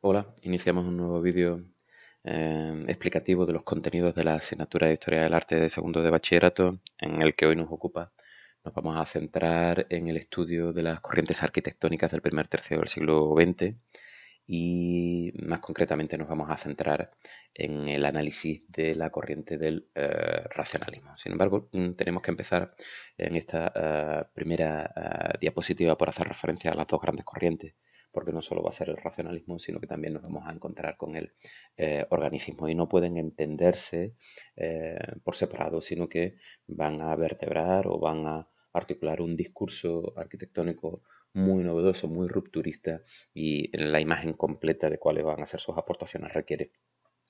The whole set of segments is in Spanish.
Hola, iniciamos un nuevo vídeo eh, explicativo de los contenidos de la asignatura de Historia del Arte de segundo de bachillerato, en el que hoy nos ocupa. Nos vamos a centrar en el estudio de las corrientes arquitectónicas del primer tercio del siglo XX y más concretamente nos vamos a centrar en el análisis de la corriente del eh, racionalismo. Sin embargo, mm, tenemos que empezar en esta eh, primera diapositiva por hacer referencia a las dos grandes corrientes porque no solo va a ser el racionalismo, sino que también nos vamos a encontrar con el eh, organismo. y no pueden entenderse eh, por separado, sino que van a vertebrar o van a articular un discurso arquitectónico muy novedoso, muy rupturista y la imagen completa de cuáles van a ser sus aportaciones requiere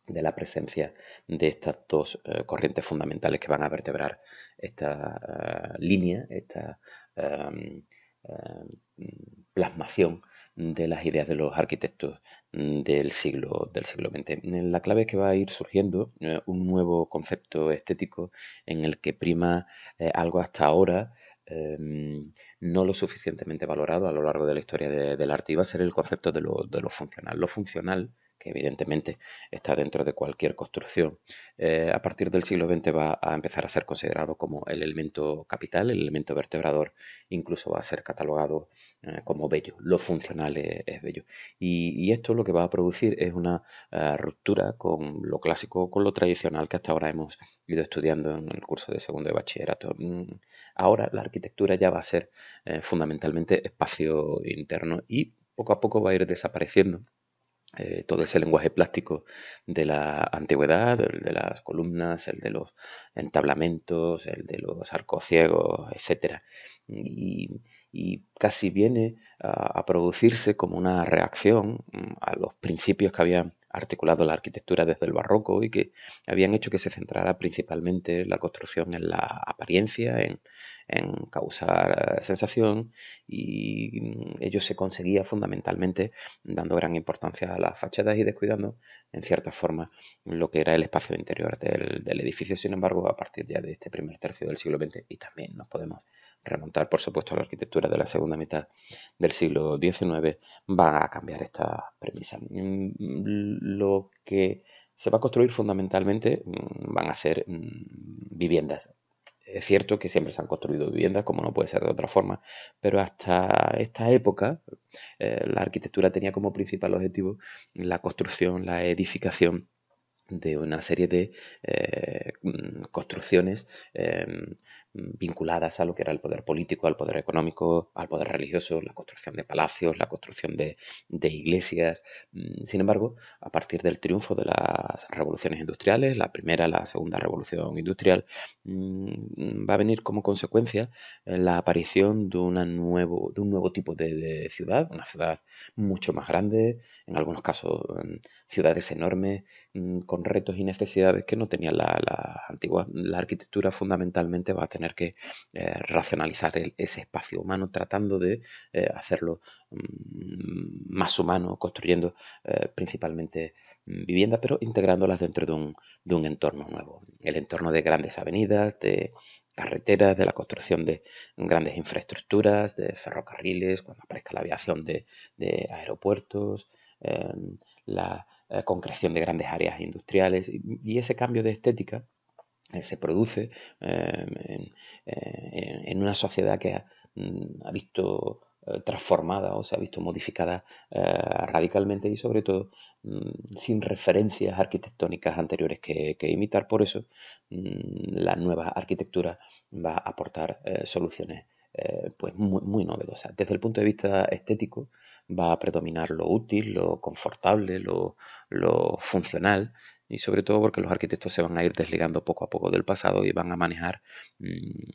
de la presencia de estas dos eh, corrientes fundamentales que van a vertebrar esta línea, esta em, em, plasmación de las ideas de los arquitectos mm, del siglo, del siglo XX. Mm, la clave es que va a ir surgiendo eh, un nuevo concepto estético en el que prima eh, algo hasta ahora em, no lo suficientemente valorado a lo largo de la historia del arte y va a ser el concepto de de lo funcional. Lo funcional que evidentemente está dentro de cualquier construcción, eh, a partir del siglo XX va a empezar a ser considerado como el elemento capital, el elemento vertebrador, incluso va a ser catalogado eh, como bello, lo funcional es, bello. Y, esto lo que va a producir es una eh, ruptura con lo clásico, con lo tradicional que hasta ahora hemos ido estudiando en el curso de segundo de bachillerato. Mm, ahora la arquitectura ya va a ser fundamentalmente espacio interno y poco a poco va a ir desapareciendo eh, todo ese lenguaje plástico de la antigüedad, el de las columnas, el de los entablamentos, el de los arcos ciegos, etc. Y, casi viene a, a, producirse como una reacción mm, a los principios que habían articulado la arquitectura desde el barroco y que habían hecho que se centrara principalmente la construcción en la apariencia, en, causar eh, sensación y mm, ello se conseguía fundamentalmente dando gran importancia a las fachadas y descuidando en cierta forma lo que era el espacio interior del, del edificio. Sin embargo, a partir ya de este primer tercio del siglo XX y también nos podemos remontar por supuesto a la arquitectura de la segunda mitad del siglo XIX, van a cambiar esta premisa. Mm, lo que se va a construir fundamentalmente mm, van a ser mm, viviendas. Es cierto que siempre se han construido viviendas, como no puede ser de otra forma, pero hasta esta época eh, la arquitectura tenía como principal objetivo la construcción, la edificación de una serie de eh, construcciones em, vinculadas a lo que era el poder político, al poder económico, al poder religioso, la construcción de palacios, la construcción de, iglesias. Mm, sin embargo, a partir del triunfo de las revoluciones industriales, la primera, la segunda revolución industrial, mm, va a venir como consecuencia eh, la aparición de, una nuevo, de un nuevo tipo de, ciudad, una ciudad mucho más grande, en algunos casos mm, ciudades enormes, con retos y necesidades que no tenía la, la antigua. La arquitectura fundamentalmente va a tener tener que eh, racionalizar ese espacio humano tratando de eh, hacerlo mm, más humano, construyendo eh, principalmente mm, vivienda pero integrándolas dentro de un, de un entorno nuevo. El entorno de grandes avenidas, de carreteras, de la construcción de grandes infraestructuras, de ferrocarriles, cuando aparezca la aviación de, aeropuertos, em, la concreción de grandes áreas industriales. y ese cambio de estética eh, se produce eh, eh, en, una sociedad que ha, mm, visto transformada o se ha visto modificada radicalmente y sobre todo mm, sin referencias arquitectónicas anteriores que, imitar. Por eso mm, la nueva arquitectura va a aportar soluciones pues muy, novedosas. Desde el punto de vista estético va a predominar lo útil, lo confortable, lo funcional y sobre todo porque los arquitectos se van a ir desligando poco a poco del pasado y van a manejar mm,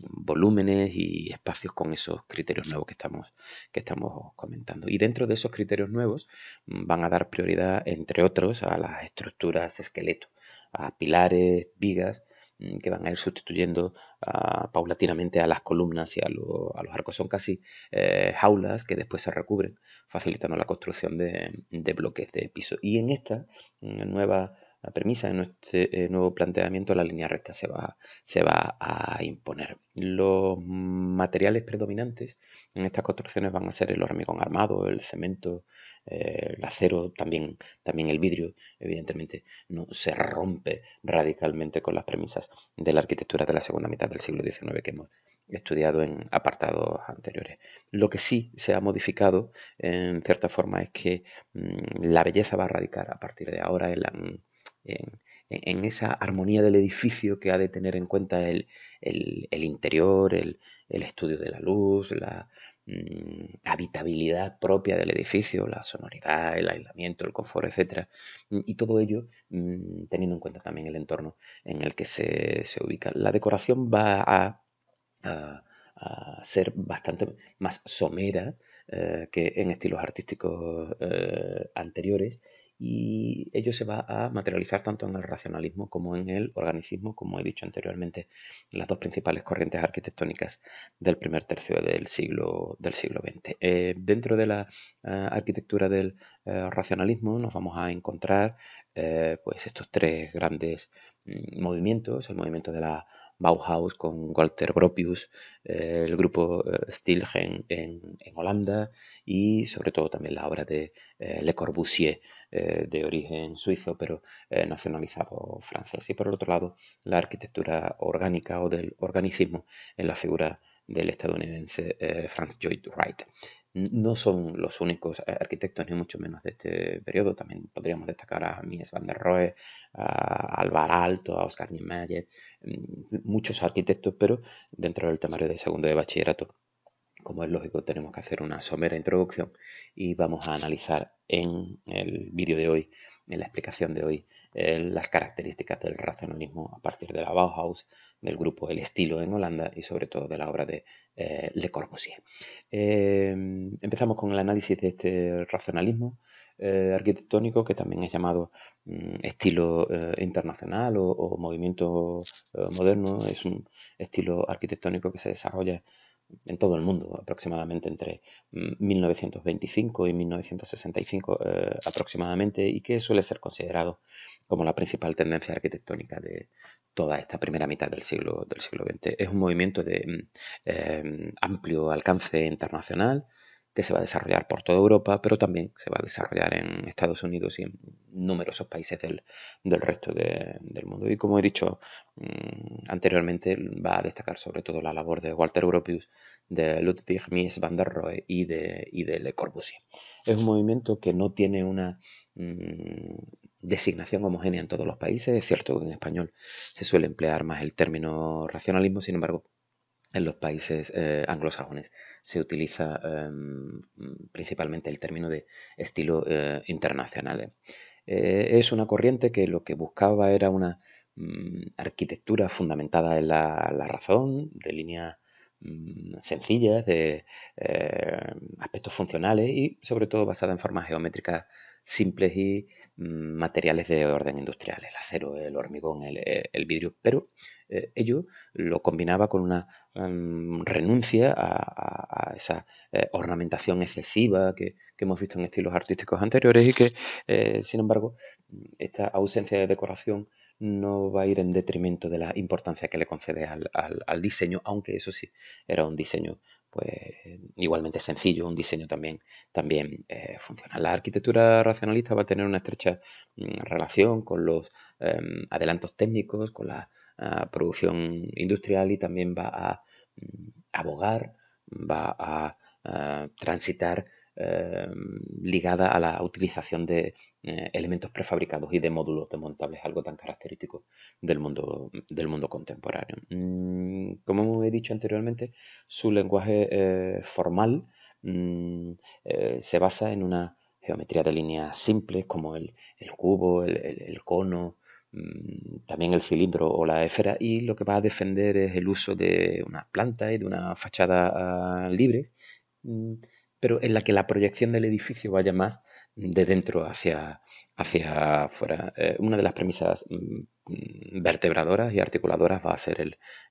volúmenes y espacios con esos criterios nuevos que estamos, que estamos comentando. Y dentro de esos criterios nuevos mm, van a dar prioridad, entre otros, a las estructuras esqueleto, a pilares, vigas, mm, que van a ir sustituyendo ah, paulatinamente a las columnas y a, los arcos. Son casi eh, jaulas que después se recubren, facilitando la construcción de, de bloques de piso. Y en esta nueva la premisa de este nuevo planteamiento, la línea recta se va, se va a imponer. Los materiales predominantes en estas construcciones van a ser el hormigón armado, el cemento, eh, el acero, también, también el vidrio. Evidentemente no se rompe radicalmente con las premisas de la arquitectura de la segunda mitad del siglo XIX que hemos estudiado en apartados anteriores. Lo que sí se ha modificado en cierta forma es que mm, la belleza va a radicar a partir de ahora en la en, esa armonía del edificio que ha de tener en cuenta el, interior, el, estudio de la luz, la mm, habitabilidad propia del edificio, la sonoridad, el aislamiento, el confort, etc. Mm, y todo ello mm, teniendo en cuenta también el entorno en el que se, ubica. La decoración va a, a, ser bastante más somera eh, que en estilos artísticos eh, anteriores y ello se va a materializar tanto en el racionalismo como en el organismo, como he dicho anteriormente, las dos principales corrientes arquitectónicas del primer tercio del siglo, del siglo XX. Eh, dentro de la eh, arquitectura del eh, racionalismo nos vamos a encontrar pues estos tres grandes mm, movimientos, el movimiento de la Bauhaus con Walter Gropius, el grupo Stilgen en, Holanda y sobre todo también la obra de Le Corbusier eh, de origen suizo, pero eh, nacionalizado francés. Y por el otro lado, la arquitectura orgánica o del organicismo en la figura del estadounidense eh, Franz Lloyd Wright. No son los únicos arquitectos, ni mucho menos de este periodo. También podríamos destacar a Mies van der Rohe, a Alvar Aalto, a Oscar Niemeyer, mm, muchos arquitectos, pero dentro del temario de segundo de bachillerato como es lógico, tenemos que hacer una somera introducción y vamos a analizar en el vídeo de hoy, en la explicación de hoy, eh, las características del racionalismo a partir de la Bauhaus, del grupo El Estilo en Holanda y sobre todo de la obra de eh, Le Corbusier. Eh, empezamos con el análisis de este racionalismo. arquitectónico que también es llamado mm, estilo internacional o movimiento moderno es un estilo arquitectónico que se desarrolla en todo el mundo, aproximadamente entre 1925 mm, y 1965 eh, aproximadamente, y que suele ser considerado como la principal tendencia arquitectónica de toda esta primera mitad del siglo, del siglo XX. Es un movimiento de mm, eh, amplio alcance internacional, que se va a desarrollar por toda Europa, pero también se va a desarrollar en Estados Unidos y en numerosos países del, resto del mundo. Y como he dicho mm, anteriormente, va a destacar sobre todo la labor de Walter Gropius, de Ludwig Mies van der Rohe y de, de Le Corbusier. Es un movimiento que no tiene una mm, designación homogénea en todos los países. Es cierto que en español se suele emplear más el término racionalismo, sin embargo, en los países eh, anglosajones. Se utiliza em, principalmente el término de estilo eh, internacional. ¿eh? Eh, es una corriente que lo que buscaba era una mm, arquitectura fundamentada en la, la razón, de líneas Mm, sencillas, de eh, aspectos funcionales y sobre todo basada en formas geométricas simples y mm, materiales de orden industrial, el acero, el hormigón, el, eh, vidrio, pero eh, ello lo combinaba con una mm, renuncia a, esa ornamentación excesiva que, hemos visto en estilos artísticos anteriores y que, sin embargo, esta ausencia de decoración no va a ir en detrimento de la importancia que le concede al, al, diseño, aunque eso sí, era un diseño pues igualmente sencillo, un diseño también, también eh, funcional. La arquitectura racionalista va a tener una estrecha mm, relación con los em, adelantos técnicos, con la ah, producción industrial y también va a mm, abogar, va a ah, transitar em, ligada a la utilización de eh, elementos prefabricados y de módulos desmontables, algo tan característico del mundo, del mundo contemporáneo. Mm, como he dicho anteriormente, su lenguaje eh, formal mm, eh, se basa en una geometría de líneas simples como el, cubo, el, cono, mm, también el cilindro o la esfera y lo que va a defender es el uso de una planta y de una fachada ah, libres libre pero en la que la proyección del edificio vaya más de dentro hacia, hacia afuera. Eh, una de las premisas mm, vertebradoras y articuladoras va a ser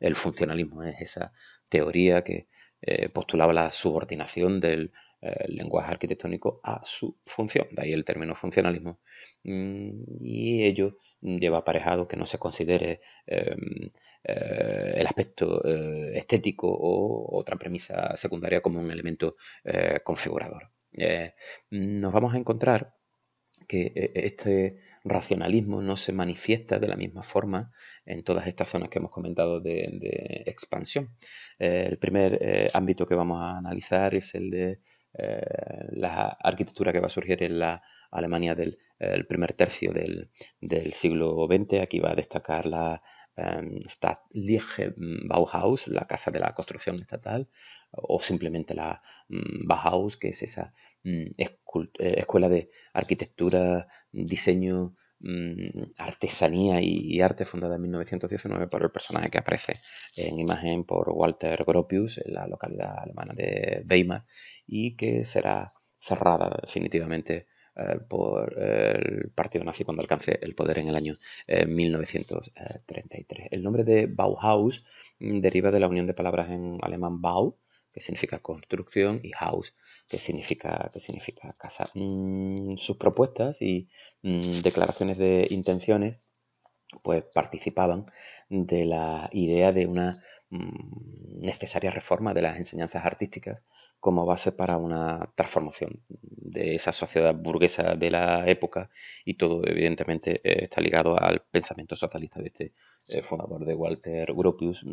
el, funcionalismo, es esa teoría que eh, postulaba la subordinación del eh, lenguaje arquitectónico a su función, de ahí el término funcionalismo. Mm, y ello Mm, lleva aparejado que no se considere em, eh, el aspecto eh, estético o otra premisa secundaria como un elemento eh, configurador. nos vamos a encontrar que este racionalismo no se manifiesta de la misma forma en todas estas zonas que hemos comentado de, de expansión. el primer ámbito que vamos a analizar es el de la arquitectura que va a surgir en la Alemania del el primer tercio del, siglo XX. Aquí va a destacar la em, Stadt Bauhaus, la Casa de la Construcción Estatal, o simplemente la mm, Bauhaus, que es esa mm, eh, escuela de arquitectura, diseño, mm, artesanía y, arte fundada en 1919 por el personaje que aparece en imagen por Walter Gropius en la localidad alemana de Weimar y que será cerrada definitivamente eh, por eh, el partido nazi cuando alcance el poder en el año 1933. Eh, el nombre de Bauhaus mm, deriva de la unión de palabras en alemán Bau, que significa construcción, y Haus, que significa, que significa casa. Mm, sus propuestas y mm, declaraciones de intenciones pues participaban de la idea de una necesaria reforma de las enseñanzas artísticas como base para una transformación de esa sociedad burguesa de la época y todo evidentemente eh, está ligado al pensamiento socialista de este eh, fundador de Walter Gropius mm,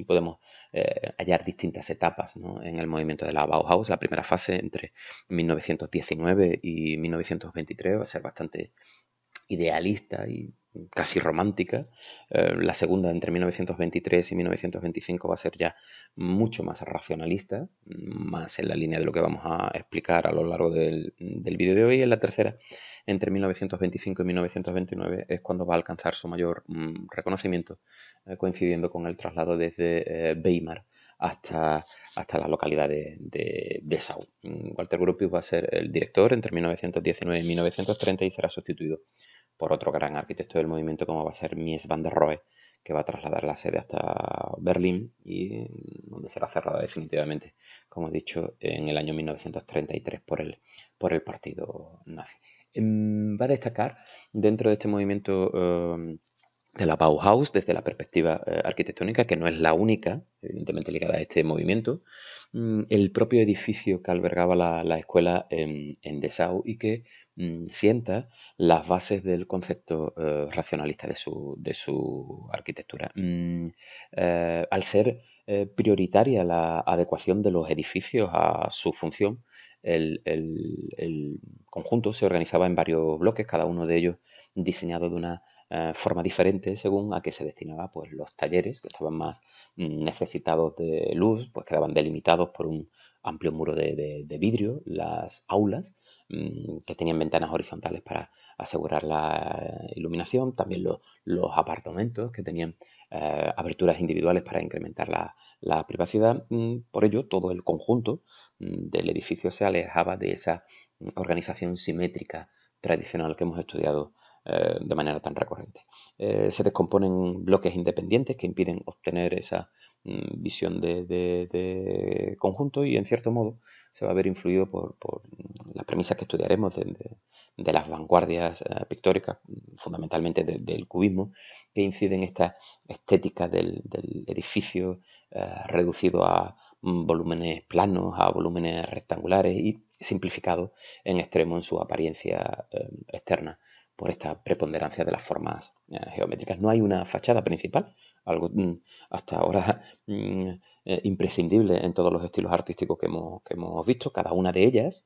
y podemos eh, hallar distintas etapas en el movimiento de la Bauhaus. La primera fase entre 1919 y 1923 va a ser bastante idealista y casi romántica. Eh, la segunda entre 1923 y 1925 va a ser ya mucho más racionalista, más en la línea de lo que vamos a explicar a lo largo del, vídeo de hoy. En la tercera, entre 1925 y 1929, es cuando va a alcanzar su mayor mm, reconocimiento, eh, coincidiendo con el traslado desde eh, Weimar hasta, hasta la localidad de, de, Sau. Mm, Walter Gropius va a ser el director entre 1919 y 1930 y será sustituido por otro gran arquitecto del movimiento como va a ser Mies van der Rohe, que va a trasladar la sede hasta Berlín y mm, donde será cerrada definitivamente, como he dicho, en el año 1933 por el, por el partido nazi. Em, va a destacar dentro de este movimiento em, de la Bauhaus desde la perspectiva eh, arquitectónica, que no es la única, evidentemente ligada a este movimiento, mm, el propio edificio que albergaba la, escuela en, Dessau y que mm, sienta las bases del concepto eh, racionalista de su, arquitectura. Mm, eh, al ser prioritaria la adecuación de los edificios a su función, el conjunto se organizaba en varios bloques, cada uno de ellos diseñado de una eh, forma diferente según a qué se destinaba pues, los talleres que estaban más mm, necesitados de luz, pues quedaban delimitados por un amplio muro de, vidrio, las aulas mm, que tenían ventanas horizontales para asegurar la iluminación, también los, apartamentos que tenían eh, aberturas individuales para incrementar la, la, privacidad. Mm, por ello, todo el conjunto del edificio se alejaba de esa organización simétrica tradicional que hemos estudiado eh, de manera tan recurrente. Eh, se descomponen bloques independientes que impiden obtener esa mm, visión de, conjunto y en cierto modo se va a ver influido por, mm, las premisas que estudiaremos de, las vanguardias eh, pictóricas, fundamentalmente del cubismo, que inciden en esta estética del, edificio reducido a mm, volúmenes planos, a volúmenes rectangulares y simplificado en extremo en su apariencia externa por esta preponderancia de las formas eh, geométricas. No hay una fachada principal, algo mm, hasta ahora mm, eh, imprescindible en todos los estilos artísticos que hemos, que hemos visto. Cada una de ellas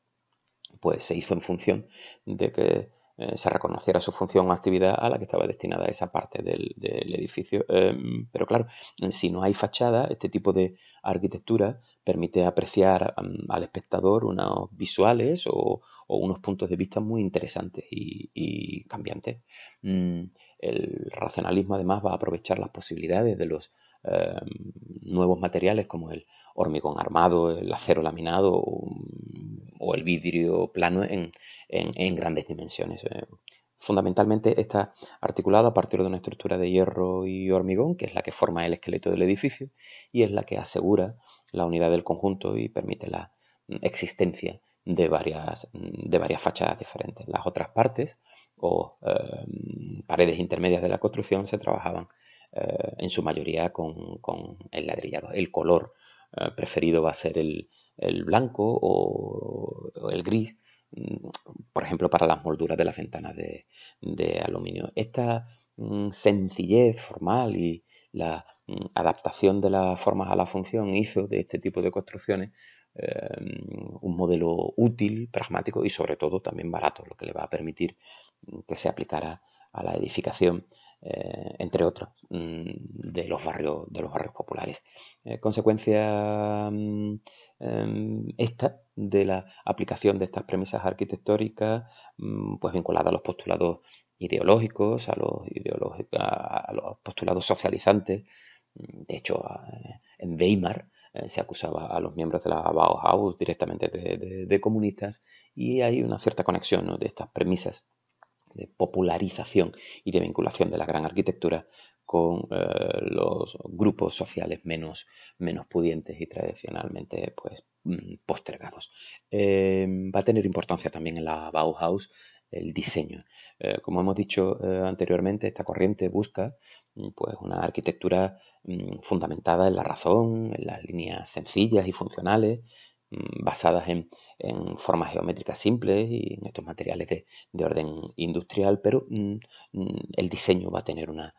pues, se hizo en función de que eh, se reconociera su función o actividad a la que estaba destinada esa parte del, edificio. Em, pero claro, eh, si no hay fachada, este tipo de arquitectura permite apreciar al espectador unos visuales o, unos puntos de vista muy interesantes y, cambiantes. Mm, el racionalismo además va a aprovechar las posibilidades de los Em, nuevos materiales como el hormigón armado, el acero laminado o, el vidrio plano en, grandes dimensiones. Eh, fundamentalmente está articulado a partir de una estructura de hierro y hormigón, que es la que forma el esqueleto del edificio y es la que asegura la unidad del conjunto y permite la mm, existencia de varias, mm, de varias fachadas diferentes. Las otras partes o em, paredes intermedias de la construcción se trabajaban eh, en su mayoría con, el ladrillado. El color eh, preferido va a ser el, blanco o, el gris, mm, por ejemplo, para las molduras de las ventanas de, aluminio. Esta mm, sencillez formal y la mm, adaptación de las formas a la función hizo de este tipo de construcciones eh, un modelo útil, pragmático y sobre todo también barato, lo que le va a permitir que se aplicara a la edificación eh, entre otros, mm, de los barrios, de los barrios populares. Eh, consecuencia mm, em, esta de la aplicación de estas premisas arquitectóricas mm, pues vinculada a los postulados ideológicos, a los, a los postulados socializantes. De hecho, en Weimar, eh, se acusaba a los miembros de la Bauhaus directamente de, comunistas y hay una cierta conexión de estas premisas de popularización y de vinculación de la gran arquitectura con eh, los grupos sociales menos, menos pudientes y tradicionalmente pues, mm, postergados. Em, va a tener importancia también en la Bauhaus el diseño. Eh, como hemos dicho eh, anteriormente, esta corriente busca mm, pues, una arquitectura mm, fundamentada en la razón, en las líneas sencillas y funcionales, Mm, basadas en, formas geométricas simples y en estos materiales de, orden industrial, pero mm, mm, el diseño va a tener una,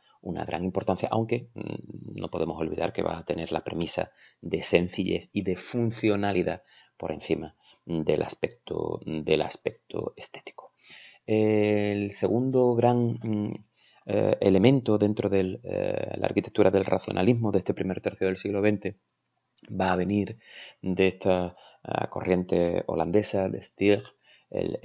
gran importancia, aunque no podemos olvidar que va a tener la premisa de sencillez y de funcionalidad por encima del aspecto, estético. El segundo gran eh, elemento dentro de eh, la arquitectura del racionalismo de este primer tercio del siglo XX va a venir de esta ah, corriente holandesa, de Stier, el,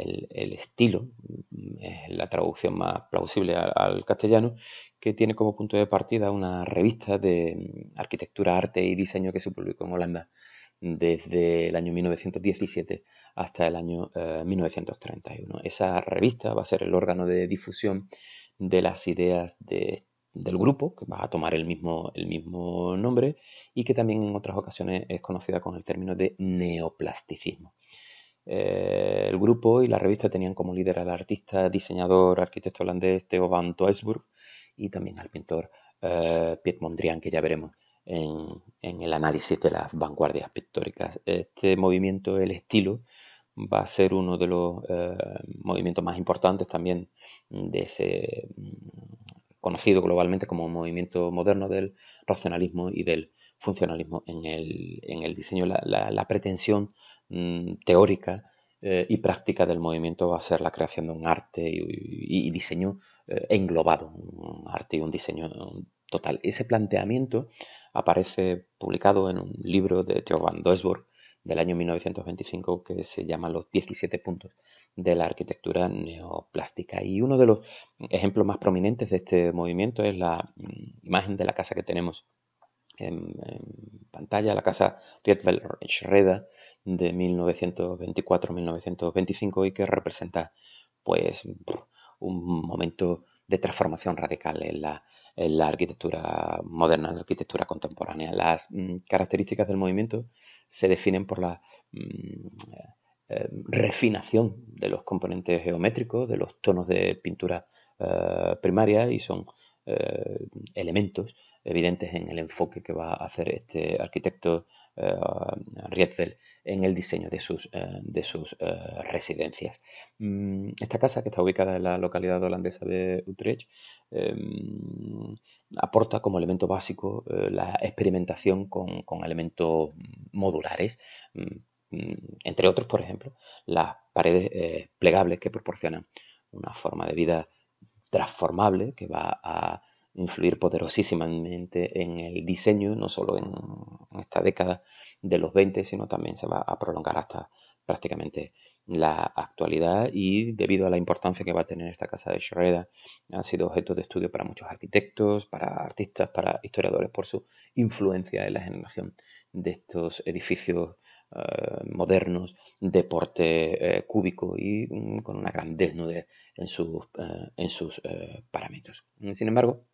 estilo, mm, es la traducción más plausible al, castellano, que tiene como punto de partida una revista de mm, arquitectura, arte y diseño que se publicó en Holanda desde el año 1917 hasta el año 1931. Eh, Esa revista va a ser el órgano de difusión de las ideas de del grupo, que va a tomar el mismo, el mismo nombre, y que también en otras ocasiones es conocida con el término de neoplasticismo. Eh, el grupo y la revista tenían como líder al artista, diseñador, arquitecto holandés Theo van Toesburg y también al pintor eh, Piet Mondrian, que ya veremos en, el análisis de las vanguardias pictóricas. Este movimiento, el estilo, va a ser uno de los eh, movimientos más importantes también de ese conocido globalmente como movimiento moderno del racionalismo y del funcionalismo en el, diseño. La, la, pretensión mm, teórica eh, y práctica del movimiento va a ser la creación de un arte y, diseño eh, englobado, un arte y un diseño total. Ese planteamiento aparece publicado en un libro de van Doesburg, del año 1925 que se llama Los 17 puntos de la arquitectura neoplástica. Y uno de los ejemplos más prominentes de este movimiento es la mm, imagen de la casa que tenemos en, pantalla, la casa rietveld Schreda de 1924-1925 y que representa pues un momento de transformación radical en la, arquitectura moderna, en la arquitectura contemporánea. Las mm, características del movimiento se definen por la mm, eh, eh, refinación de los componentes geométricos, de los tonos de pintura eh, primaria y son elementos evidentes en el enfoque que va a hacer este arquitecto eh, Rietzel en el diseño de sus, eh, de sus eh, residencias. Mm, esta casa, que está ubicada en la localidad holandesa de Utrecht, em, aporta como elemento básico la experimentación con, elementos modulares mm, mm, entre otros, por ejemplo, las paredes plegables que proporcionan una forma de vida transformable que va a influir poderosísimamente en el diseño, no solo en esta década de los 20, sino también se va a prolongar hasta prácticamente la actualidad y debido a la importancia que va a tener esta casa de Schroeder ha sido objeto de estudio para muchos arquitectos, para artistas, para historiadores por su influencia en la generación de estos edificios eh, modernos de porte eh, cúbico y mm, con una gran desnudez en sus, eh, en sus parámetros. Sin embargo,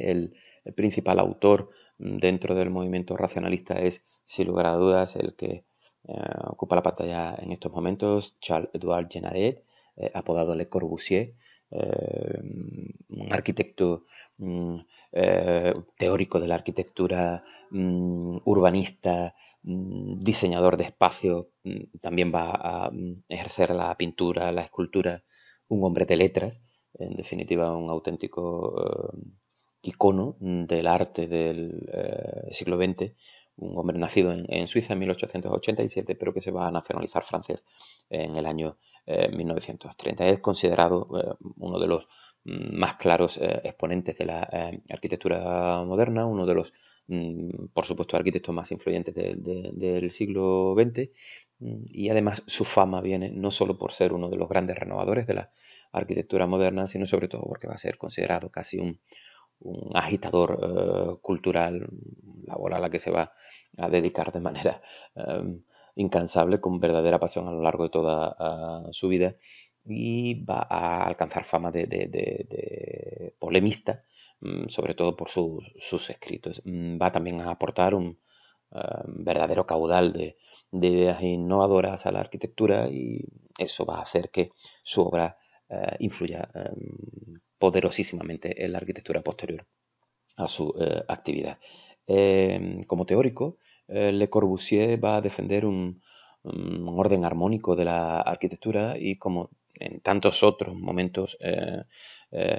el, principal autor mm, dentro del movimiento racionalista es, sin lugar a dudas, el que eh, ocupa la pantalla en estos momentos, Charles-Édouard Genadet, eh, apodado Le Corbusier, eh, un arquitecto mm, teórico de la arquitectura, mm, urbanista, diseñador de espacio, también va a ejercer la pintura, la escultura, un hombre de letras, en definitiva un auténtico icono del arte del eh, siglo XX, un hombre nacido en, Suiza en 1887, pero que se va a nacionalizar francés en el año 1930. Eh, es considerado eh, uno de los mm, más claros exponentes de la arquitectura moderna, uno de los, mm, por supuesto, arquitectos más influyentes del siglo XX mm, y además su fama viene no solo por ser uno de los grandes renovadores de la arquitectura moderna, sino sobre todo porque va a ser considerado casi un, un agitador eh, cultural, laboral a la que se va a dedicar de manera em, incansable, con verdadera pasión a lo largo de toda ah, su vida, y va a alcanzar fama de, polemista, mm, sobre todo por sus escritos. Mm, va también a aportar un em, verdadero caudal de, ideas innovadoras a la arquitectura y eso va a hacer que su obra eh, influya em, poderosísimamente en la arquitectura posterior a su eh, actividad. Em, como teórico, eh, Le Corbusier va a defender un, orden armónico de la arquitectura y como en tantos otros momentos eh,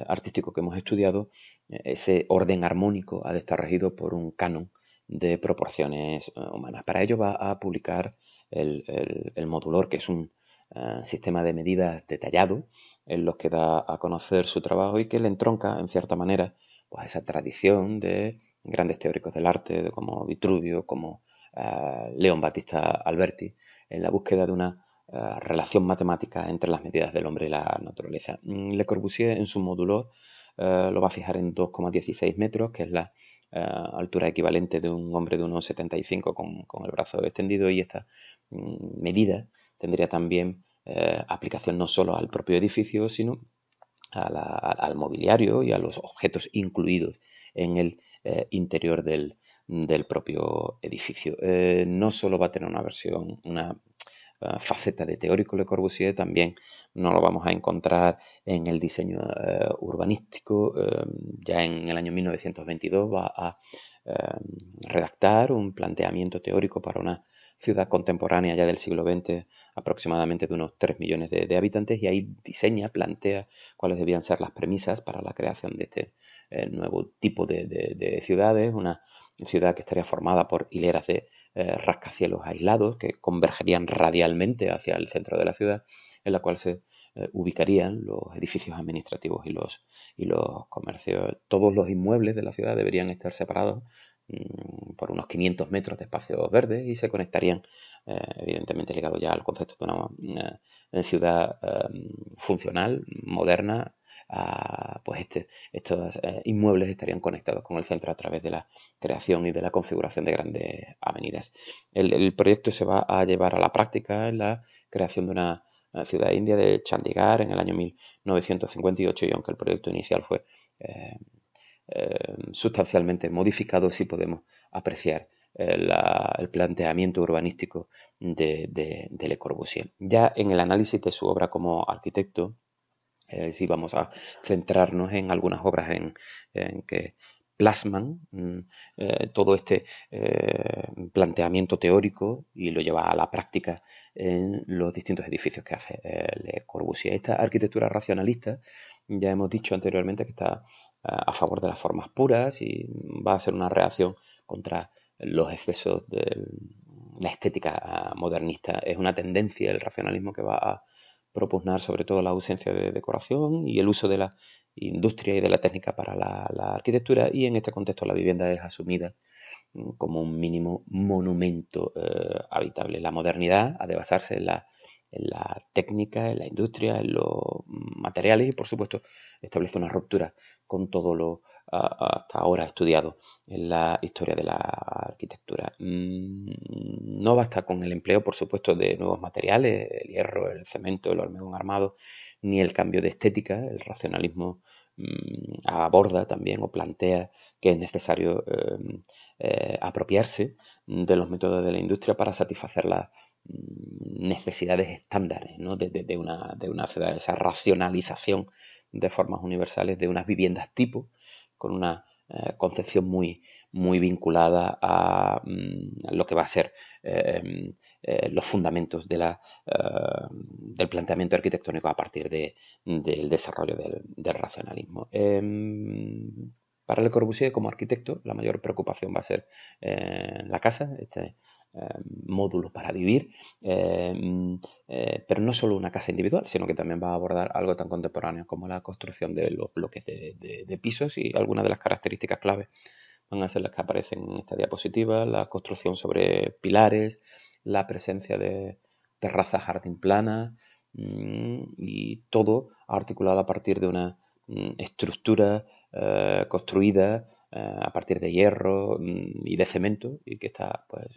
artísticos que hemos estudiado, ese orden armónico ha de estar regido por un canon de proporciones humanas. Para ello va a publicar el, el, modulor, que es un sistema de medidas detallado en los que da a conocer su trabajo y que le entronca, en cierta manera, pues esa tradición de grandes teóricos del arte, como Vitruvio, como eh, León Batista Alberti, en la búsqueda de una eh, relación matemática entre las medidas del hombre y la naturaleza. Mm, le Corbusier en su módulo eh, lo va a fijar en 2,16 metros, que es la altura equivalente de un hombre de 1,75 con, con el brazo extendido, y esta mm, medida tendría también eh, aplicación no solo al propio edificio, sino al mobiliario y a los objetos incluidos en el eh, interior del, propio edificio. Eh, no solo va a tener una versión, una faceta de teórico Le Corbusier, también no lo vamos a encontrar en el diseño urbanístico. ya en el año 1922 va a redactar un planteamiento teórico para una ciudad contemporánea ya del siglo XX, aproximadamente de unos 3 millones de, habitantes, y ahí diseña, plantea cuáles debían ser las premisas para la creación de este eh, nuevo tipo de, ciudades, una ciudad que estaría formada por hileras de eh, rascacielos aislados que convergerían radialmente hacia el centro de la ciudad, en la cual se eh, ubicarían los edificios administrativos y los, y los comercios. Todos los inmuebles de la ciudad deberían estar separados Mm, por unos 500 metros de espacio verde y se conectarían, eh, evidentemente ligado ya al concepto de una, eh, eh, ciudad funcional, moderna, pues este, estos inmuebles estarían conectados con el centro a través de la creación y de la configuración de grandes avenidas. El, el proyecto se va a llevar a la práctica en la creación de una ciudad india de Chandigarh en el año 1958 y aunque el proyecto inicial fue Em, sustancialmente modificado si podemos apreciar eh, el planteamiento urbanístico de, Le Corbusier. Ya en el análisis de su obra como arquitecto, eh, si vamos a centrarnos en algunas obras en, que plasman mm, eh, todo este planteamiento teórico y lo lleva a la práctica en los distintos edificios que hace Le Corbusier. Esta arquitectura racionalista, ya hemos dicho anteriormente que está a favor de las formas puras y va a ser una reacción contra los excesos de la estética modernista. Es una tendencia del racionalismo que va a propugnar sobre todo la ausencia de decoración y el uso de la industria y de la técnica para la, arquitectura y en este contexto la vivienda es asumida mm, como un mínimo monumento eh, habitable. La modernidad ha de basarse en la, en la técnica, en la industria, en los materiales y por supuesto establece una ruptura con todo lo hasta ahora estudiado en la historia de la arquitectura. Mm, no basta con el empleo, por supuesto, de nuevos materiales, el hierro, el cemento, el hormigón armado, ni el cambio de estética, el racionalismo mm, aborda también o plantea que es necesario em, eh, apropiarse de los métodos de la industria para satisfacer las mm, necesidades estándares ¿no? de, una, de una ciudad, esa racionalización de formas universales de unas viviendas tipo, con una eh, concepción muy, muy vinculada a, mm, lo que va a ser eh, eh, los fundamentos de la, del planteamiento arquitectónico a partir del desarrollo del, racionalismo. Em, para Le Corbusier como arquitecto, la mayor preocupación va a ser la casa, este, eh, módulos para vivir, eh, mm, eh, pero no solo una casa individual, sino que también va a abordar algo tan contemporáneo como la construcción de los bloques de, pisos y algunas de las características claves van a ser las que aparecen en esta diapositiva, la construcción sobre pilares, la presencia de terrazas jardín plana mm, y todo articulado a partir de una mm, estructura construida a partir de hierro y de cemento y que está pues,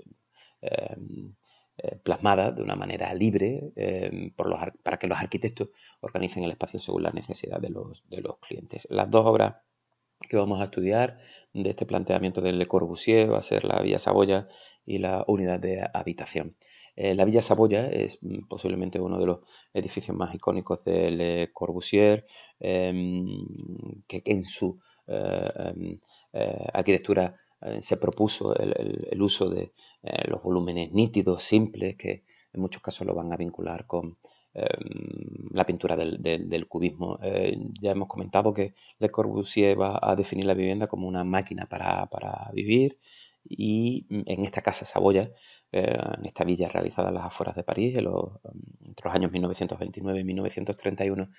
Em, eh, plasmada de una manera libre em, para que los arquitectos organicen el espacio según la necesidad de los, clientes. Las dos obras que vamos a estudiar de este planteamiento de Le Corbusier va a ser la Villa Saboya y la unidad de habitación. Eh, la Villa Saboya es mm, posiblemente uno de los edificios más icónicos de Le Corbusier, em, que en su eh, arquitectura eh, se propuso el, uso de eh, los volúmenes nítidos, simples, que en muchos casos lo van a vincular con em, la pintura del, cubismo. Eh, ya hemos comentado que Le Corbusier va a definir la vivienda como una máquina para, vivir y mm, en esta casa Saboya, en esta villa realizada en las afueras de París, en los, mm, entre los años 1929 y 1931,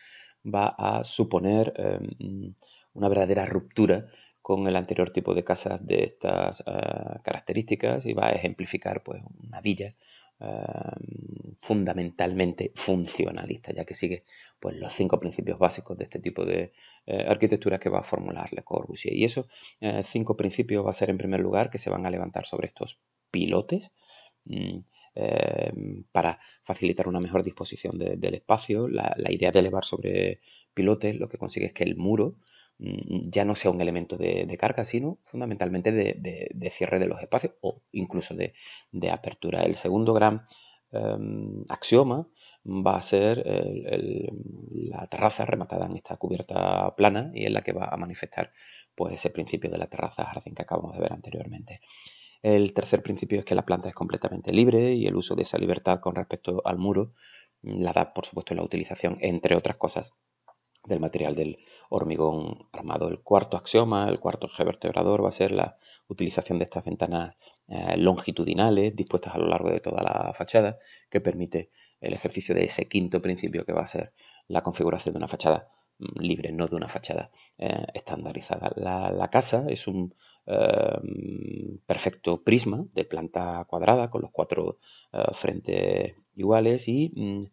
va a suponer em, una verdadera ruptura con el anterior tipo de casas de estas eh, características y va a ejemplificar pues, una villa eh, fundamentalmente funcionalista, ya que sigue pues, los cinco principios básicos de este tipo de eh, arquitectura que va a formular Le Corbusier. Y esos cinco principios va a ser en primer lugar que se van a levantar sobre estos pilotes. Mm, para facilitar una mejor disposición del espacio, la idea de elevar sobre pilotes lo que consigue es que el muro Mm, ya no sea un elemento de, carga, sino fundamentalmente de, cierre de los espacios o incluso de, apertura. El segundo gran em, axioma va a ser la terraza rematada en esta cubierta plana y en la que va a manifestar pues, ese principio de la terraza jardín que acabamos de ver anteriormente. El tercer principio es que la planta es completamente libre y el uso de esa libertad con respecto al muro la da, por supuesto, la utilización, entre otras cosas, del material del hormigón armado. El cuarto axioma, el cuarto eje vertebrador, va a ser la utilización de estas ventanas eh, longitudinales dispuestas a lo largo de toda la fachada, que permite el ejercicio de ese quinto principio que va a ser la configuración de una fachada mm, libre, no de una fachada eh, estandarizada. La, casa es un eh, perfecto prisma de planta cuadrada con los cuatro frentes iguales y mm,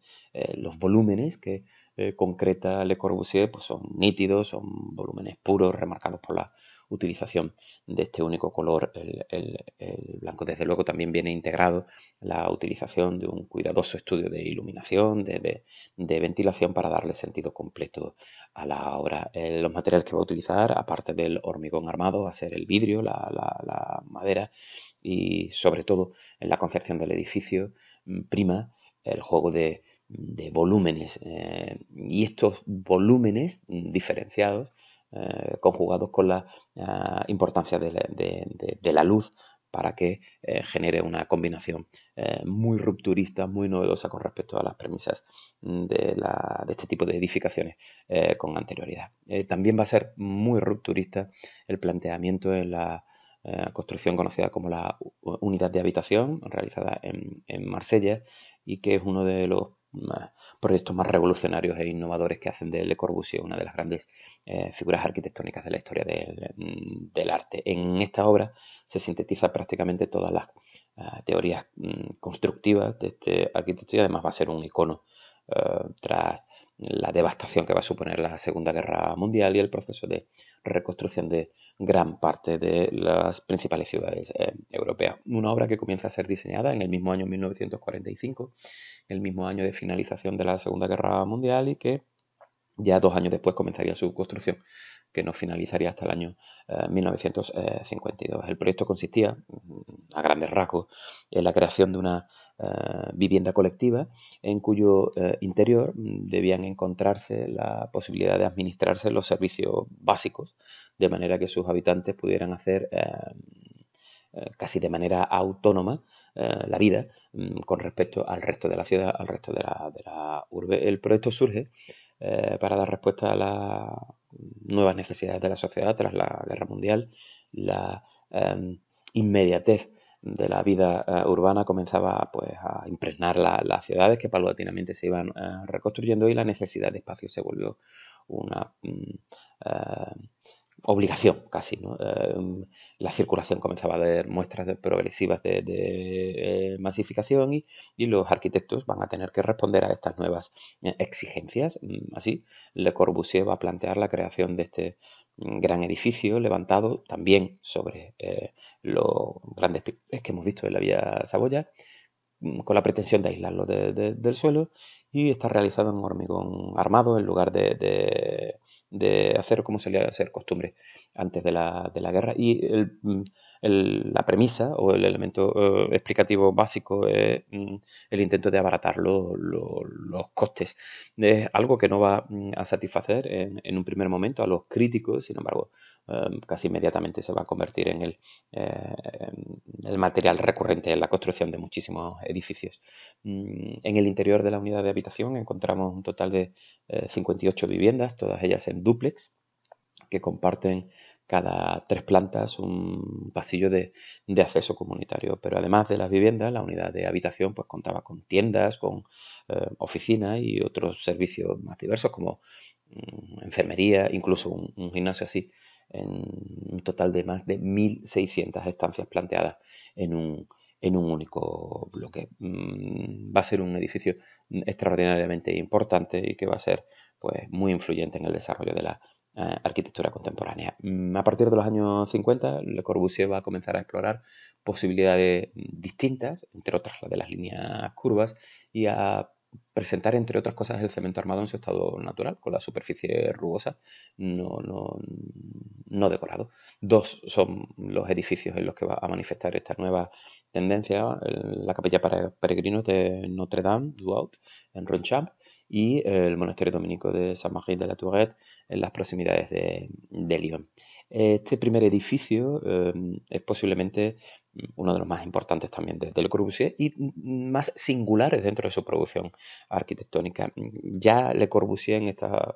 los volúmenes que eh, concreta Le Corbusier pues son nítidos, son volúmenes puros, remarcados por la utilización de este único color, el, blanco. Desde luego también viene integrado la utilización de un cuidadoso estudio de iluminación, de, ventilación para darle sentido completo a la obra. Eh, los materiales que va a utilizar, aparte del hormigón armado, va a ser el vidrio, la madera y sobre todo en la concepción del edificio mm, prima el juego de de volúmenes eh, y estos volúmenes diferenciados eh, conjugados con la ah, importancia de la, luz para que eh, genere una combinación muy rupturista, muy novedosa con respecto a las premisas de, este tipo de edificaciones con anterioridad. también va a ser muy rupturista el planteamiento en la construcción conocida como la unidad de habitación realizada en Marsella y que es uno de los proyectos más revolucionarios e innovadores que hacen de Le Corbusier una de las grandes eh, figuras arquitectónicas de la historia mm, del, arte. En esta obra se sintetiza prácticamente todas las eh, teorías mm, constructivas de este arquitecto y además va a ser un icono eh, tras la devastación que va a suponer la Segunda Guerra Mundial y el proceso de reconstrucción de gran parte de las principales ciudades eh, europeas. Una obra que comienza a ser diseñada en el mismo año 1945, el mismo año de finalización de la Segunda Guerra Mundial y que ya dos años después comenzaría su construcción que no finalizaría hasta el año 1952. Eh, el proyecto consistía, mm, a grandes rasgos, en la creación de una eh, vivienda colectiva en cuyo eh, interior mm, debían encontrarse la posibilidad de administrarse los servicios básicos, de manera que sus habitantes pudieran hacer casi de manera autónoma la vida mm, con respecto al resto de la ciudad, al resto de la urbe. El proyecto surge eh, para dar respuesta a las nuevas necesidades de la sociedad tras la guerra mundial. La em, inmediatez de la vida eh, urbana comenzaba pues, a impregnar las ciudades que paulatinamente se iban eh, reconstruyendo y la necesidad de espacio se volvió una... Mm, obligación casi. ¿no? Em, la circulación comenzaba a dar muestras progresivas de, eh, masificación y, los arquitectos van a tener que responder a estas nuevas eh, exigencias. Mm, así, Le Corbusier va a plantear la creación de este mm, gran edificio levantado también sobre eh, los grandes que hemos visto en la vía Saboya, mm, con la pretensión de aislarlo del suelo y está realizado en hormigón armado en lugar de de hacer como le hacer costumbre antes de la, de la guerra. Y el, mm, la premisa o el elemento eh, explicativo básico es mm, el intento de abaratar los costes. Es algo que no va mm, a satisfacer en, un primer momento a los críticos, sin embargo, em, casi inmediatamente se va a convertir en el, eh, el material recurrente en la construcción de muchísimos edificios. Mm, en el interior de la unidad de habitación encontramos un total de 58 eh, viviendas, todas ellas en dúplex, que comparten cada tres plantas un pasillo de, acceso comunitario. Pero además de las viviendas, la unidad de habitación pues contaba con tiendas, con eh, oficinas y otros servicios más diversos como mm, enfermería, incluso un, gimnasio así, en un total de más de 1.600 estancias planteadas en un, único bloque. Mm, va a ser un edificio extraordinariamente importante y que va a ser pues, muy influyente en el desarrollo de la eh, arquitectura contemporánea. Mm, a partir de los años 50, Le Corbusier va a comenzar a explorar posibilidades mm, distintas, entre otras las de las líneas curvas, y a presentar, entre otras cosas, el cemento armado en su estado natural, con la superficie rugosa, no, no, decorado. Dos son los edificios en los que va a manifestar esta nueva tendencia, la capilla para peregrinos de Notre Dame, Haut en Ronchamp, y el monasterio dominico de San Marie de la Tourette en las proximidades de, de Lyon. Este primer edificio em, es posiblemente uno de los más importantes también de, Le Corbusier y más singulares dentro de su producción arquitectónica. Ya Le Corbusier en, esta,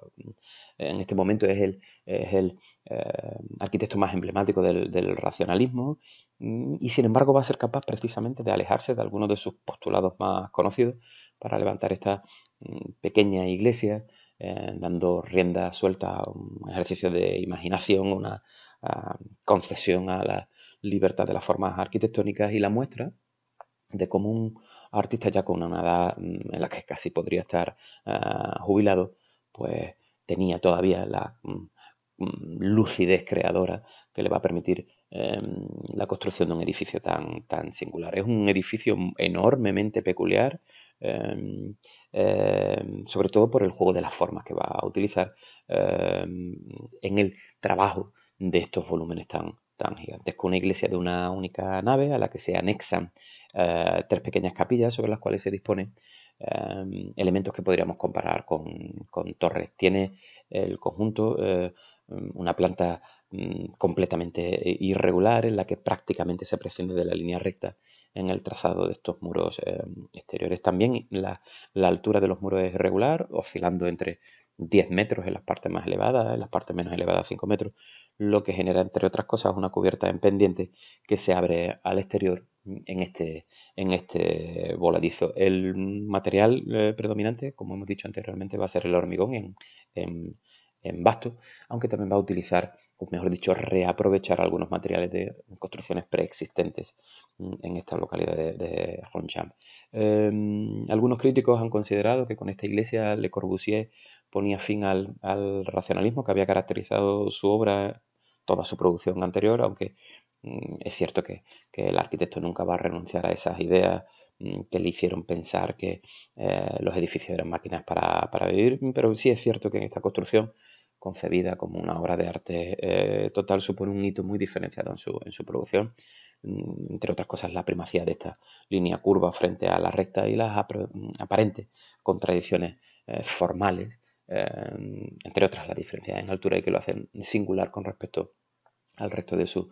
en este momento es el, el eh, arquitecto más emblemático del, del, racionalismo mm, y sin embargo va a ser capaz precisamente de alejarse de algunos de sus postulados más conocidos para levantar esta pequeña iglesia, eh, dando rienda suelta a un ejercicio de imaginación, una ah, concesión a la libertad de las formas arquitectónicas y la muestra de cómo un artista ya con una edad mm, en la que casi podría estar ah, jubilado, pues tenía todavía la mm, mm, lucidez creadora que le va a permitir em, la construcción de un edificio tan, tan singular. Es un edificio enormemente peculiar, Em, em, sobre todo por el juego de las formas que va a utilizar em, en el trabajo de estos volúmenes tan, tan con Una iglesia de una única nave a la que se anexan eh, tres pequeñas capillas sobre las cuales se disponen elementos que podríamos comparar con, con torres. Tiene el conjunto eh, una planta mm, completamente irregular en la que prácticamente se prescinde de la línea recta en el trazado de estos muros em, exteriores. También la, altura de los muros es regular, oscilando entre 10 metros en las partes más elevadas, en las partes menos elevadas 5 metros, lo que genera, entre otras cosas, una cubierta en pendiente que se abre al exterior en este, en este voladizo. El material eh, predominante, como hemos dicho anteriormente, va a ser el hormigón en, en, en basto, aunque también va a utilizar o mejor dicho, reaprovechar algunos materiales de construcciones preexistentes mm, en esta localidad de, de em, algunos críticos han considerado que con esta iglesia Le Corbusier ponía fin al, al racionalismo que había caracterizado su obra, toda su producción anterior, aunque mm, es cierto que, el arquitecto nunca va a renunciar a esas ideas mm, que le hicieron pensar que eh, los edificios eran máquinas para, para, vivir, pero sí es cierto que en esta construcción concebida como una obra de arte eh, total, supone un hito muy diferenciado en su, producción. Mm, entre otras cosas, la primacía de esta línea curva frente a la recta y las mm, aparentes contradicciones eh, formales, eh, entre otras la diferencia en altura y que lo hacen singular con respecto al resto de su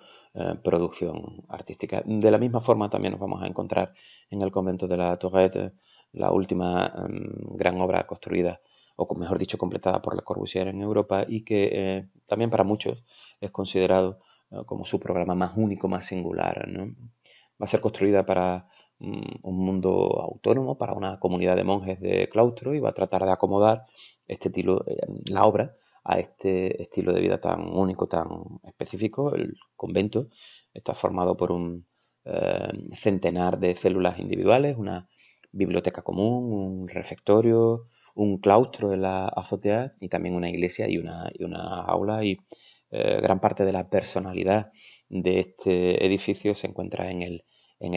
producción artística. De la misma forma también nos vamos a encontrar en el convento de la Torrette, la última mm, gran obra construida o mejor dicho, completada por la Corbusier en Europa y que eh, también para muchos es considerado eh, como su programa más único, más singular. Va a ser construida para mm, un mundo autónomo, para una comunidad de monjes de claustro y va a tratar de acomodar este estilo, eh, la obra a este estilo de vida tan único, tan específico. El convento está formado por un centenar de células individuales, una biblioteca común, un refectorio, un claustro en la azotea y también una iglesia y una, y una aula y eh, gran parte de la personalidad de este edificio se encuentra en el,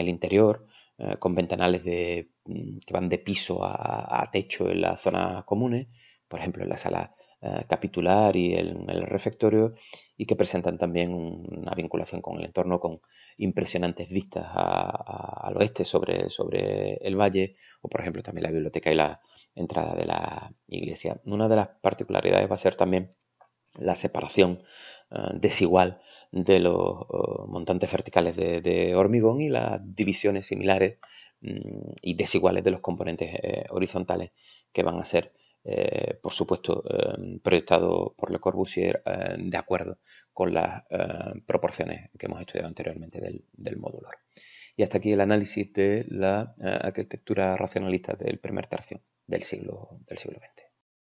interior, eh, con ventanales de, mm, que van de piso a, techo en las zonas comunes, por ejemplo en la sala eh, capitular y el, el refectorio, y que presentan también una vinculación con el entorno, con impresionantes vistas al oeste sobre, sobre el valle, o por ejemplo también la biblioteca y la, entrada de la iglesia. Una de las particularidades va a ser también la separación eh, desigual de los oh, montantes verticales de, hormigón y las divisiones similares mm, y desiguales de los componentes eh, horizontales que van a ser, eh, por supuesto, proyectados por Le Corbusier de acuerdo con las proporciones que hemos estudiado anteriormente del, del módulo. Y hasta aquí el análisis de la eh, arquitectura racionalista del primer tercio del siglo, del siglo XX.